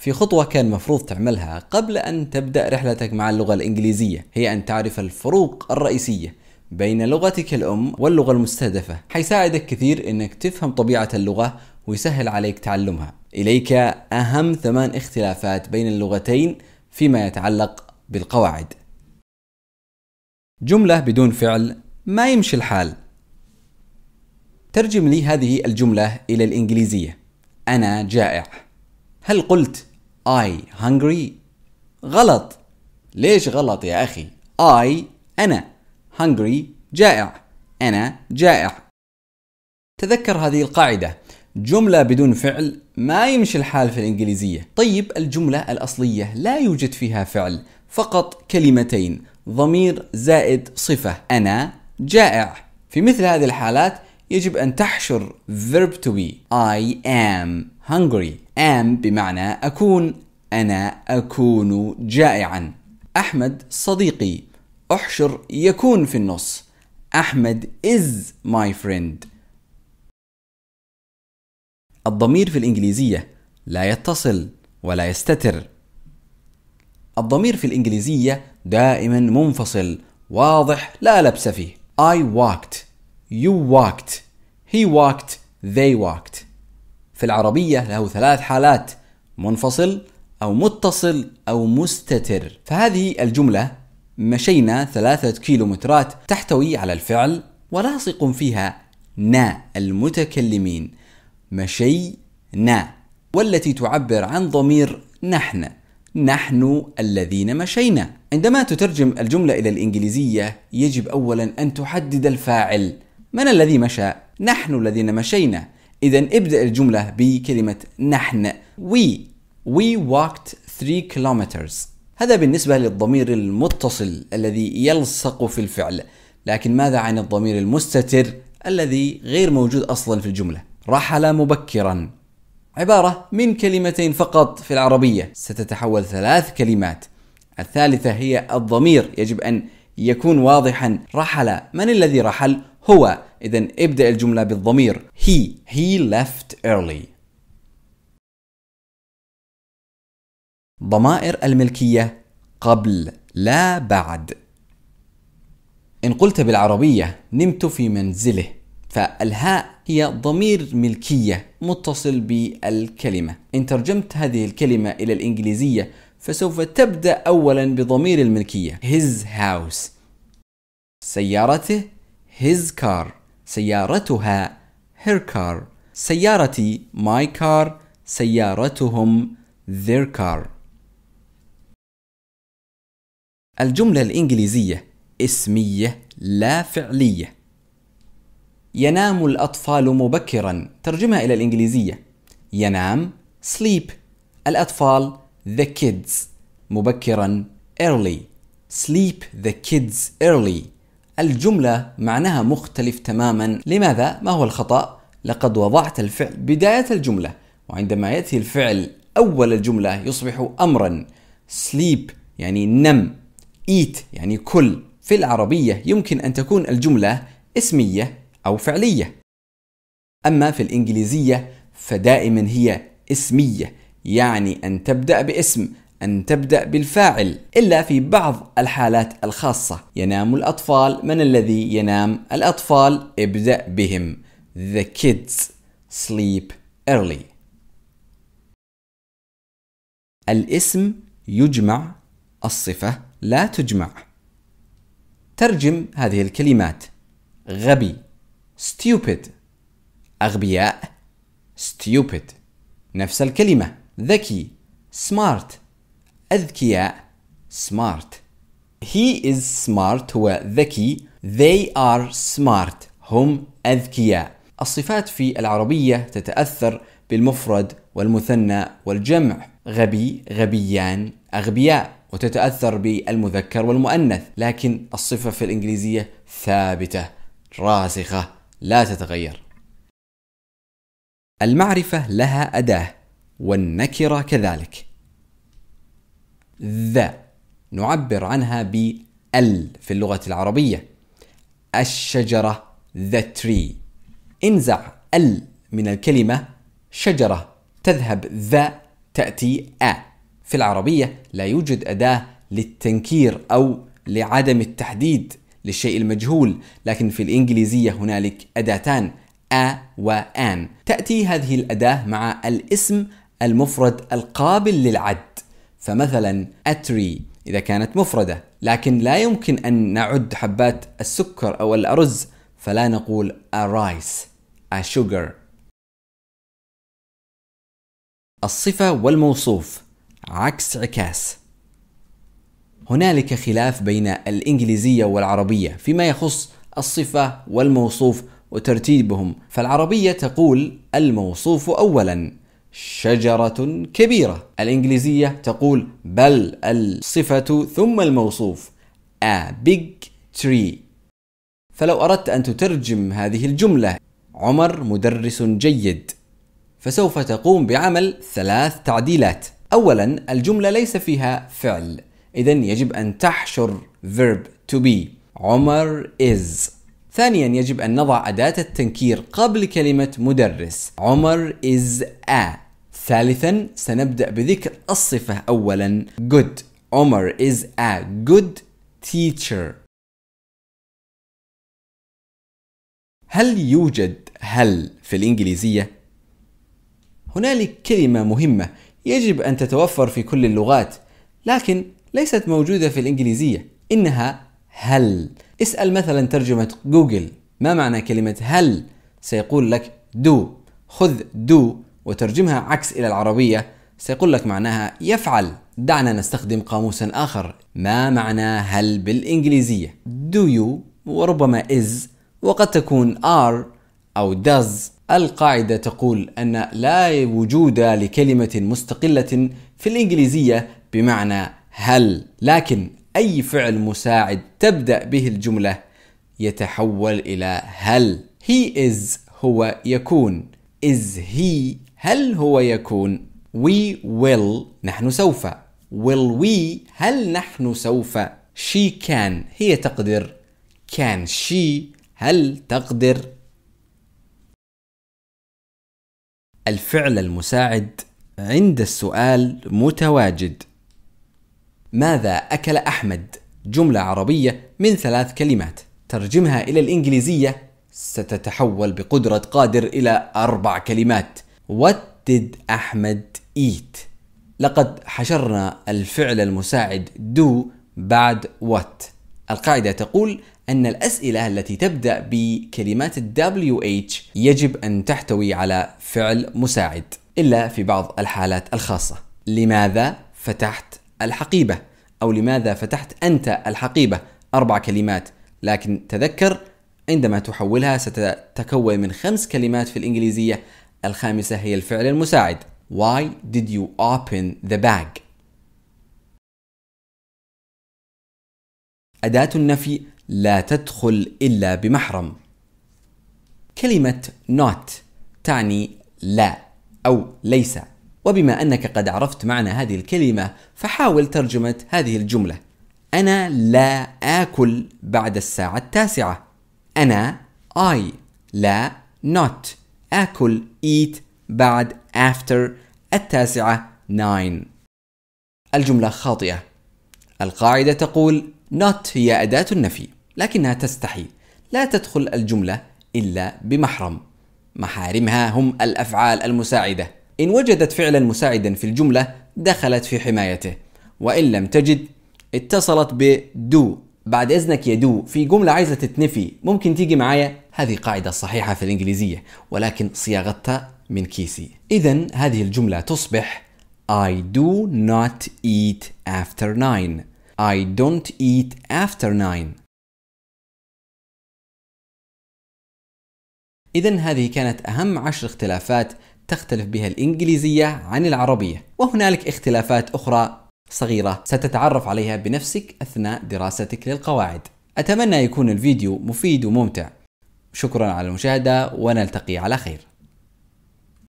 في خطوة كان مفروض تعملها قبل أن تبدأ رحلتك مع اللغة الإنجليزية هي أن تعرف الفروق الرئيسية بين لغتك الأم واللغة المستهدفة حيساعدك كثير أنك تفهم طبيعة اللغة ويسهل عليك تعلمها إليك أهم ثمان اختلافات بين اللغتين فيما يتعلق بالقواعد جملة بدون فعل ما يمشي الحال ترجم لي هذه الجملة إلى الإنجليزية أنا جائع هل قلت I hungry غلط ليش غلط يا أخي I أنا hungry جائع أنا جائع تذكر هذه القاعدة جملة بدون فعل ما يمشي الحال في الإنجليزية طيب الجملة الأصلية لا يوجد فيها فعل فقط كلمتين ضمير زائد صفة أنا جائع في مثل هذه الحالات يجب أن تحشر verb to be I am hungry am بمعنى أكون أنا أكون جائعا أحمد صديقي أحشر يكون في النص أحمد is my friend الضمير في الإنجليزية لا يتصل ولا يستتر الضمير في الإنجليزية دائما منفصل واضح لا لبس فيه I walked You walked. He walked. They walked. في العربية له ثلاث حالات منفصل أو متصل أو مستتر فهذه الجملة مشينا ثلاثة كيلومترات تحتوي على الفعل ولاصق فيها نا المتكلمين مشينا والتي تعبر عن ضمير نحن نحن الذين مشينا عندما تترجم الجملة إلى الإنجليزية يجب أولا أن تحدد الفاعل من الذي مشى؟ نحن الذين مشينا إذا ابدأ الجملة بكلمة نحن we we walked 3 kilometers هذا بالنسبة للضمير المتصل الذي يلصق في الفعل لكن ماذا عن الضمير المستتر الذي غير موجود أصلا في الجملة رحل مبكرا عبارة من كلمتين فقط في العربية ستتحول ثلاث كلمات الثالثة هي الضمير يجب أن يكون واضحا رحل من الذي رحل هو إذا ابدأ الجملة بالضمير he he left early ضمائر الملكية قبل لا بعد إن قلت بالعربية نمت في منزله فالهاء هي ضمير ملكية متصل بالكلمة إن ترجمت هذه الكلمة إلى الإنجليزية فسوف تبدأ أولا بضمير الملكية his house سيارته his car سيارتها her car سيارتي my car سيارتهم their car الجملة الإنجليزية اسمية لا فعلية ينام الأطفال مبكرا ترجمها إلى الإنجليزية ينام sleep الأطفال the kids مبكرا early sleep the kids early الجملة معناها مختلف تماما لماذا؟ ما هو الخطأ؟ لقد وضعت الفعل بداية الجملة وعندما يأتي الفعل أول الجملة يصبح أمرا sleep يعني نم eat يعني كل في العربية يمكن أن تكون الجملة اسمية أو فعلية أما في الإنجليزية فدائما هي اسمية يعني أن تبدأ باسم أن تبدأ بالفاعل إلا في بعض الحالات الخاصة ينام الأطفال من الذي ينام الأطفال ابدأ بهم The kids sleep early الاسم يجمع الصفة لا تجمع ترجم هذه الكلمات غبي stupid أغبياء stupid نفس الكلمة ذكي smart أذكياء smart he is smart هو ذكي they are smart هم أذكياء الصفات في العربية تتأثر بالمفرد والمثنى والجمع غبي غبيان أغبياء وتتأثر بالمذكر والمؤنث لكن الصفة في الإنجليزية ثابتة راسخة لا تتغير المعرفة لها أداة والنكرة كذلك ذا نعبر عنها بال في اللغة العربية الشجرة the tree انزع ال من الكلمة شجرة تذهب ذا تأتي أ في العربية لا يوجد أداة للتنكير أو لعدم التحديد للشيء المجهول لكن في الإنجليزية هنالك أداتان أ وآن تأتي هذه الأداة مع الاسم المفرد القابل للعد فمثلا أتري إذا كانت مفردة لكن لا يمكن أن نعد حبات السكر أو الأرز فلا نقول a rice a sugar الصفة والموصوف عكس عكاس هنالك خلاف بين الإنجليزية والعربية فيما يخص الصفة والموصوف وترتيبهم فالعربية تقول الموصوف أولا شجرة كبيرة الإنجليزية تقول بل الصفة ثم الموصوف a big tree فلو أردت أن تترجم هذه الجملة عمر مدرس جيد فسوف تقوم بعمل ثلاث تعديلات أولا الجملة ليس فيها فعل إذا يجب أن تحشر verb to be عمر is ثانيا يجب أن نضع أداة التنكير قبل كلمة مدرس عمر is a ثالثا سنبدأ بذكر الصفة أولا good عمر is a good teacher هل يوجد هل في الإنجليزية؟ هنالك كلمة مهمة يجب أن تتوفر في كل اللغات لكن ليست موجودة في الإنجليزية إنها هل اسأل مثلا ترجمة جوجل ما معنى كلمة هل سيقول لك دو خذ دو وترجمها عكس إلى العربية سيقول لك معناها يفعل دعنا نستخدم قاموسا آخر ما معنى هل بالإنجليزية do you وربما is وقد تكون are أو does القاعدة تقول أن لا وجود لكلمة مستقلة في الإنجليزية بمعنى هل لكن أي فعل مساعد تبدأ به الجملة يتحول إلى هل he is هو يكون is he هل هو يكون we will نحن سوف will we هل نحن سوف she can هي تقدر can she هل تقدر الفعل المساعد عند السؤال متواجد ماذا أكل أحمد؟ جملة عربية من ثلاث كلمات ترجمها إلى الإنجليزية ستتحول بقدرة قادر إلى أربع كلمات What did أحمد eat? لقد حشرنا الفعل المساعد do بعد what القاعدة تقول أن الأسئلة التي تبدأ بكلمات WH يجب أن تحتوي على فعل مساعد إلا في بعض الحالات الخاصة لماذا فتحت الحقيبة أو لماذا فتحت أنت الحقيبة أربع كلمات لكن تذكر عندما تحولها ستتكون من خمس كلمات في الإنجليزية الخامسة هي الفعل المساعد Why did you open the bag؟ أداة النفي لا تدخل إلا بمحرم كلمة not تعني لا أو ليس وبما أنك قد عرفت معنى هذه الكلمة فحاول ترجمة هذه الجملة أنا لا آكل بعد الساعة التاسعة أنا I لا not آكل eat بعد after التاسعة 9 الجملة خاطئة القاعدة تقول not هي أداة النفي لكنها تستحي لا تدخل الجملة إلا بمحرم محارمها هم الأفعال المساعدة إن وجدت فعلا مساعدا في الجملة دخلت في حمايته وإن لم تجد اتصلت بدو بعد إذنك يا دو في جملة عايزة تتنفي ممكن تيجي معايا هذه قاعدة صحيحة في الإنجليزية ولكن صياغتها من كيسي إذا هذه الجملة تصبح I do not eat after nine I don't eat after nine إذا هذه كانت أهم عشر اختلافات تختلف بها الإنجليزية عن العربية وهنالك اختلافات أخرى صغيرة ستتعرف عليها بنفسك أثناء دراستك للقواعد أتمنى يكون الفيديو مفيد وممتع شكرا على المشاهدة ونلتقي على خير